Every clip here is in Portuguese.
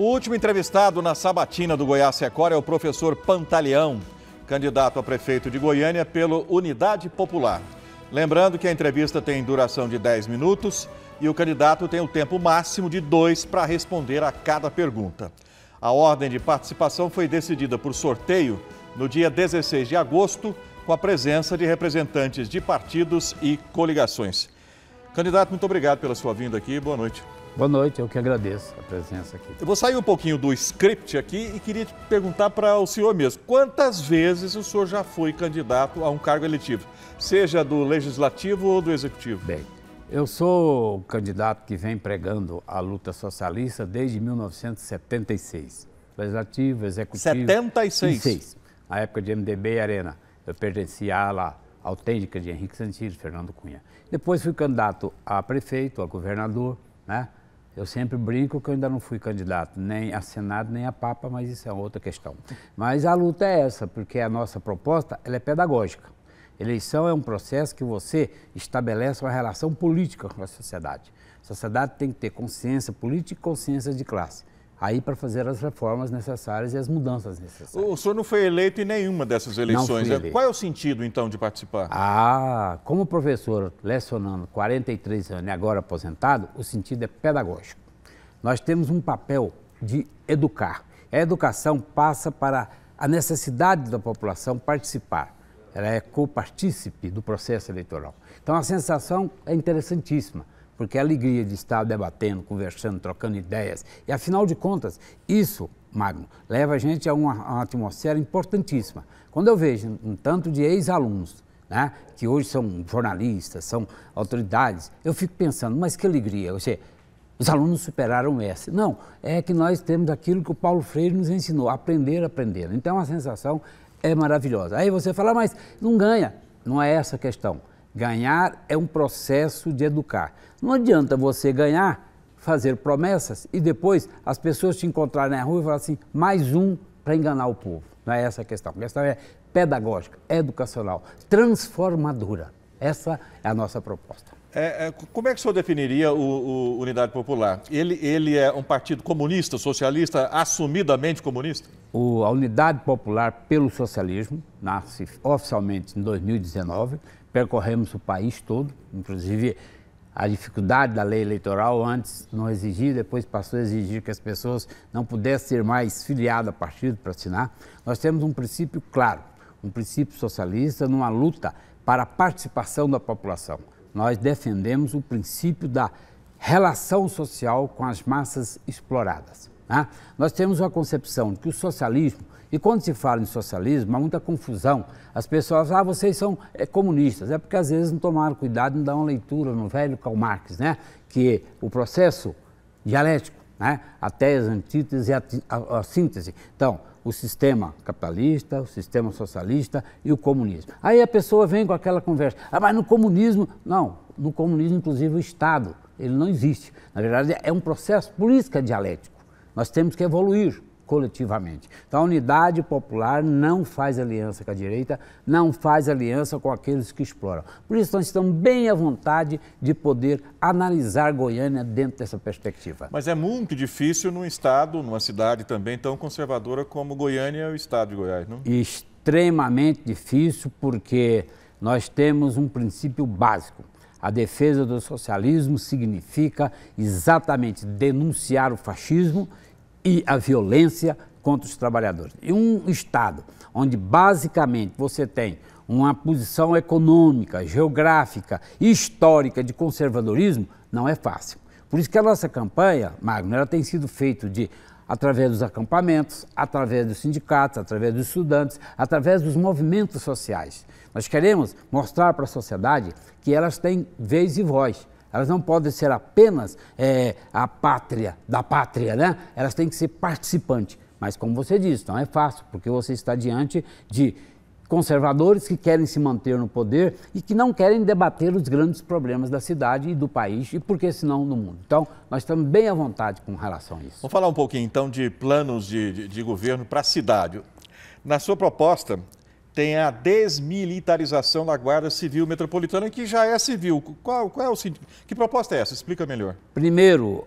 O último entrevistado na sabatina do Goiás Record é o professor Pantaleão, candidato a prefeito de Goiânia pelo Unidade Popular. Lembrando que a entrevista tem duração de 10 minutos e o candidato tem o tempo máximo de dois para responder a cada pergunta. A ordem de participação foi decidida por sorteio no dia 16 de agosto, com a presença de representantes de partidos e coligações. Candidato, muito obrigado pela sua vinda aqui. Boa noite. Boa noite, eu que agradeço a presença aqui. Eu vou sair um pouquinho do script aqui e queria te perguntar para o senhor mesmo, quantas vezes o senhor já foi candidato a um cargo eletivo, seja do legislativo ou do executivo? Bem, eu sou candidato que vem pregando a luta socialista desde 1976. Legislativo, executivo. 76? 76. Na época de MDB e Arena. Eu pertencia lá ao técnica de Henrique Santilli, Fernando Cunha. Depois fui candidato a prefeito, a governador, né? Eu sempre brinco que eu ainda não fui candidato, nem a Senado, nem a Papa, mas isso é outra questão. Mas a luta é essa, porque a nossa proposta ela é pedagógica. Eleição é um processo que você estabelece uma relação política com a sociedade. A sociedade tem que ter consciência política e consciência de classe aí para fazer as reformas necessárias e as mudanças necessárias. O senhor não foi eleito em nenhuma dessas eleições. Né? Qual é o sentido, então, de participar? Ah, como professor lecionando 43 anos e agora aposentado, o sentido é pedagógico. Nós temos um papel de educar. A educação passa para a necessidade da população participar. Ela é copartícipe do processo eleitoral. Então, a sensação é interessantíssima porque a é alegria de estar debatendo, conversando, trocando ideias, e afinal de contas, isso, Magno, leva a gente a uma, a uma atmosfera importantíssima. Quando eu vejo um tanto de ex-alunos, né, que hoje são jornalistas, são autoridades, eu fico pensando, mas que alegria, os alunos superaram essa. Não, é que nós temos aquilo que o Paulo Freire nos ensinou, aprender, aprender. Então a sensação é maravilhosa. Aí você fala, ah, mas não ganha. Não é essa a questão. Ganhar é um processo de educar. Não adianta você ganhar, fazer promessas e depois as pessoas te encontrarem na rua e falar assim, mais um para enganar o povo. Não é essa a questão. A questão é pedagógica, educacional, transformadora. Essa é a nossa proposta. É, é, como é que o senhor definiria o, o Unidade Popular? Ele, ele, é um partido comunista, socialista, assumidamente comunista? O, a Unidade Popular pelo Socialismo nasce oficialmente em 2019 percorremos o país todo, inclusive a dificuldade da lei eleitoral antes não exigia, depois passou a exigir que as pessoas não pudessem ser mais filiadas a partido para assinar. Nós temos um princípio claro, um princípio socialista numa luta para a participação da população. Nós defendemos o princípio da relação social com as massas exploradas. Né? Nós temos uma concepção de que o socialismo, e quando se fala em socialismo, há muita confusão. As pessoas, ah, vocês são é, comunistas. É porque às vezes não tomaram cuidado, não dão uma leitura no velho Karl Marx, né? que o processo dialético, né? a tese, a antítese e a, a, a síntese. Então, o sistema capitalista, o sistema socialista e o comunismo. Aí a pessoa vem com aquela conversa, ah, mas no comunismo, não, no comunismo inclusive o Estado, ele não existe. Na verdade é um processo, por isso que é dialético. Nós temos que evoluir coletivamente. Então, a unidade popular não faz aliança com a direita, não faz aliança com aqueles que exploram. Por isso, nós estamos bem à vontade de poder analisar Goiânia dentro dessa perspectiva. Mas é muito difícil num estado, numa cidade também tão conservadora como Goiânia, o estado de Goiás, não? Extremamente difícil, porque nós temos um princípio básico. A defesa do socialismo significa exatamente denunciar o fascismo e a violência contra os trabalhadores. E um Estado onde basicamente você tem uma posição econômica, geográfica e histórica de conservadorismo, não é fácil. Por isso que a nossa campanha, Magno, ela tem sido feita de através dos acampamentos, através dos sindicatos, através dos estudantes, através dos movimentos sociais. Nós queremos mostrar para a sociedade que elas têm vez e voz. Elas não podem ser apenas é, a pátria da pátria, né? Elas têm que ser participantes. Mas como você disse, não é fácil, porque você está diante de conservadores que querem se manter no poder e que não querem debater os grandes problemas da cidade e do país e por que senão do mundo. Então, nós estamos bem à vontade com relação a isso. Vamos falar um pouquinho então de planos de, de, de governo para a cidade. Na sua proposta, tem a desmilitarização da Guarda Civil Metropolitana, que já é civil. Qual, qual é o Que proposta é essa? Explica melhor. Primeiro,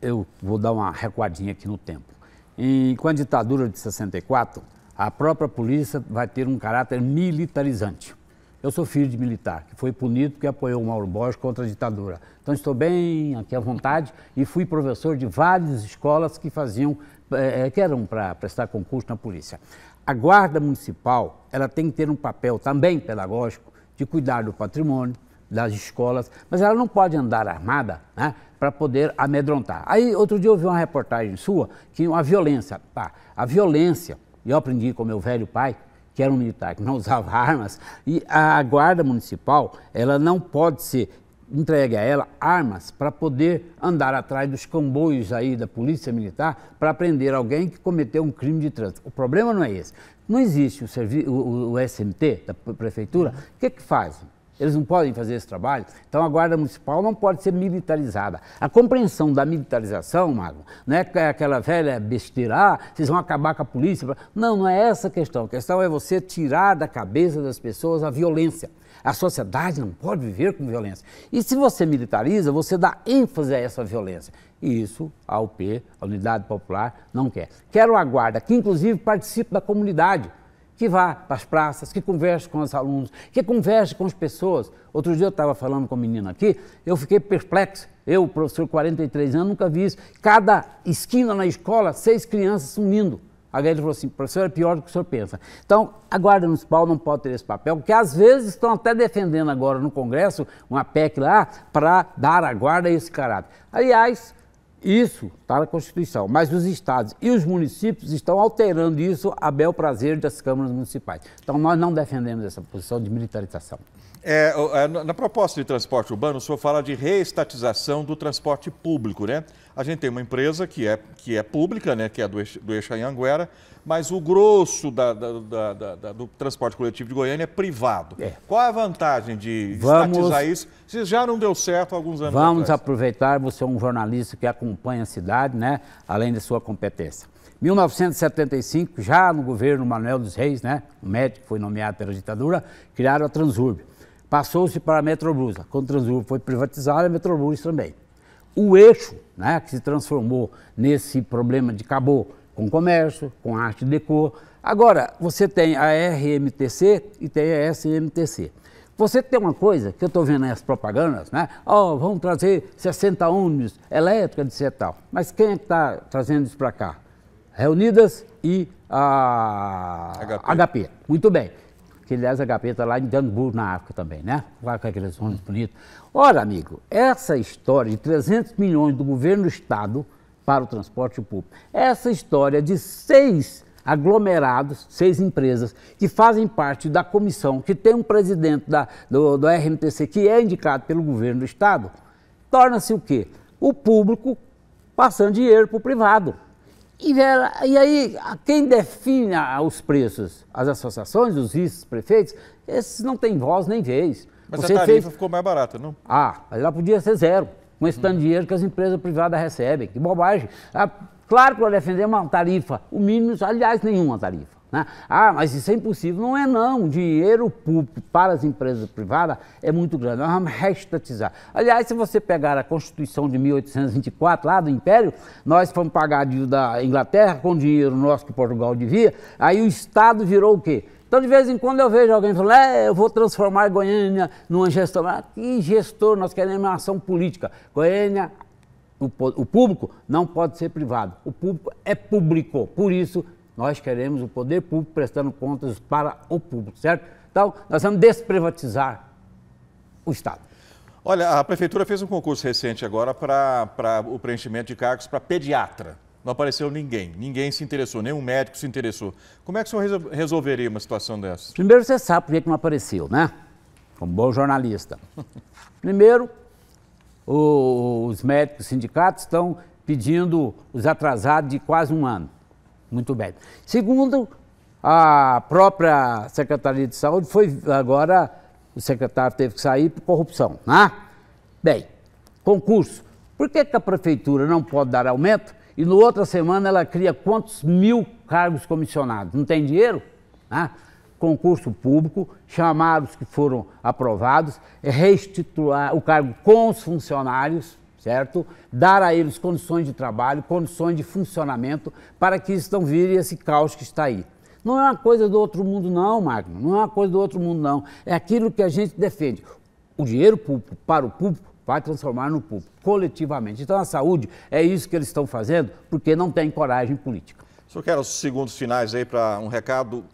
eu vou dar uma recuadinha aqui no tempo. E com a ditadura de 64, a própria polícia vai ter um caráter militarizante. Eu sou filho de militar, que foi punido porque apoiou o Mauro Borges contra a ditadura. Então estou bem aqui à vontade e fui professor de várias escolas que faziam, é, que eram para prestar concurso na polícia. A guarda municipal ela tem que ter um papel também pedagógico de cuidar do patrimônio, das escolas, mas ela não pode andar armada né, para poder amedrontar. Aí outro dia eu vi uma reportagem sua que a violência, pá, a violência, eu aprendi com meu velho pai, que era um militar que não usava armas, e a guarda municipal, ela não pode ser entregue a ela armas para poder andar atrás dos comboios aí da polícia militar para prender alguém que cometeu um crime de trânsito. O problema não é esse. Não existe o, servi o, o SMT da prefeitura. Uhum. O que que fazem Eles não podem fazer esse trabalho. Então a guarda municipal não pode ser militarizada. A compreensão da militarização, mago não é, é aquela velha besteira, ah, vocês vão acabar com a polícia. Não, não é essa a questão. A questão é você tirar da cabeça das pessoas a violência. A sociedade não pode viver com violência. E se você militariza, você dá ênfase a essa violência. E isso a UP, a Unidade Popular, não quer. Quero a guarda que, inclusive, participe da comunidade, que vá para as praças, que converse com os alunos, que converse com as pessoas. Outro dia eu estava falando com um menina aqui, eu fiquei perplexo. Eu, professor, 43 anos, nunca vi isso. Cada esquina na escola, seis crianças sumindo. Alguém falou assim, professor, é pior do que o senhor pensa. Então, a Guarda Municipal não pode ter esse papel, porque às vezes estão até defendendo agora no Congresso uma PEC lá para dar à Guarda esse caráter. Aliás, isso está na Constituição, mas os estados e os municípios estão alterando isso a bel prazer das câmaras municipais. Então, nós não defendemos essa posição de militarização. É, é na proposta de transporte urbano, o senhor fala de reestatização do transporte público, né? a gente tem uma empresa que é, que é pública, né, que é do, do Eixo Anhanguera, mas o grosso da, da, da, do transporte coletivo de Goiânia é privado. É. Qual a vantagem de Vamos... estatizar isso? Se já não deu certo há alguns anos Vamos atrás. aproveitar, você é um jornalista que acompanha a cidade, né, além da sua competência. 1975, já no governo Manuel dos Reis, né, o médico foi nomeado pela ditadura, criaram a Transurb. Passou-se para a Metrobus. Quando a Transurb foi privatizada, a Metrobus também o eixo, né, que se transformou nesse problema de acabou com comércio, com arte decor. Agora, você tem a RMTC e tem a SMTC. Você tem uma coisa que eu estou vendo nas propagandas, né? oh, vamos trazer 60 ônibus elétricos e tal. Mas quem é que está trazendo isso para cá? Reunidas e a HP. HP. Muito bem que aliás a gaveta lá em Danbu, na África também, né? Lá com aqueles homens bonitos. Ora, amigo, essa história de 300 milhões do governo do Estado para o transporte público, essa história de seis aglomerados, seis empresas que fazem parte da comissão, que tem um presidente da, do, do RMTC que é indicado pelo governo do Estado, torna-se o quê? O público passando dinheiro para o privado. E, ela, e aí, quem define os preços? As associações, os vice-prefeitos? Esses não têm voz nem vez. Mas Você a tarifa fez... ficou mais barata, não? Ah, mas ela podia ser zero, com esse tanto de dinheiro que as empresas privadas recebem. Que bobagem. Ah, claro que para defender uma tarifa, o mínimo, aliás, nenhuma tarifa. Né? Ah, mas isso é impossível. Não é não. dinheiro público para as empresas privadas é muito grande. Nós vamos restatizar. Aliás, se você pegar a Constituição de 1824, lá do Império, nós fomos pagar a dívida da Inglaterra com dinheiro nosso que Portugal devia, aí o Estado virou o quê? Então, de vez em quando eu vejo alguém falando, é, eu vou transformar Goiânia numa gestão. Ah, que gestor? Nós queremos uma ação política. Goiânia o, público não pode ser privado. O público é público. Por isso, nós queremos o poder público prestando contas para o público, certo? Então, nós vamos desprivatizar o Estado. Olha, a prefeitura fez um concurso recente agora para o preenchimento de cargos para pediatra. Não apareceu ninguém, ninguém se interessou, nenhum médico se interessou. Como é que o senhor resolveria uma situação dessa? Primeiro, você sabe por que não apareceu, né? Como bom jornalista. Primeiro, os médicos sindicatos estão pedindo os atrasados de quase um ano. Muito bem. Segundo, a própria Secretaria de Saúde foi agora, o secretário teve que sair por corrupção, né? Bem, concurso. Por que, que a prefeitura não pode dar aumento e na outra semana ela cria quantos mil cargos comissionados? Não tem dinheiro? Né? Concurso público, chamar os que foram aprovados, é restituir o cargo com os funcionários, certo? Dar a eles condições de trabalho, condições de funcionamento, para que isso não vire esse caos que está aí. Não é uma coisa do outro mundo, não, Magno. Não é uma coisa do outro mundo, não. É aquilo que a gente defende. O dinheiro público para o público vai transformar no público, coletivamente. Então, a saúde é isso que eles estão fazendo, porque não tem coragem política. O senhor quer os segundos finais aí para um recado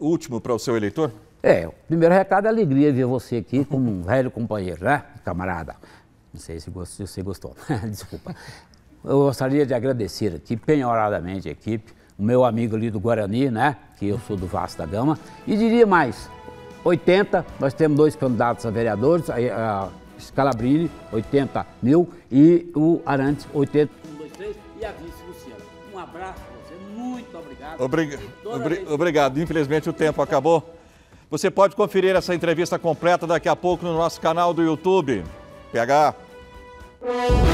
último para o seu eleitor? É, o primeiro recado é alegria ver você aqui como um velho companheiro, né, camarada? Não sei se você gostou, desculpa. Eu gostaria de agradecer aqui penhoradamente a equipe, o meu amigo ali do Guarani, né? Que eu sou do Vasco da Gama. E diria mais: 80, nós temos dois candidatos a vereadores, a, Scalabrini, 80 mil, e o Arantes, 80. Um, dois, três, e a vice, Luciano. Um abraço pra você, muito obrigado. Obrig... Obri... Obrigado. Infelizmente o tempo acabou. Você pode conferir essa entrevista completa daqui a pouco no nosso canal do YouTube. PH. Bye.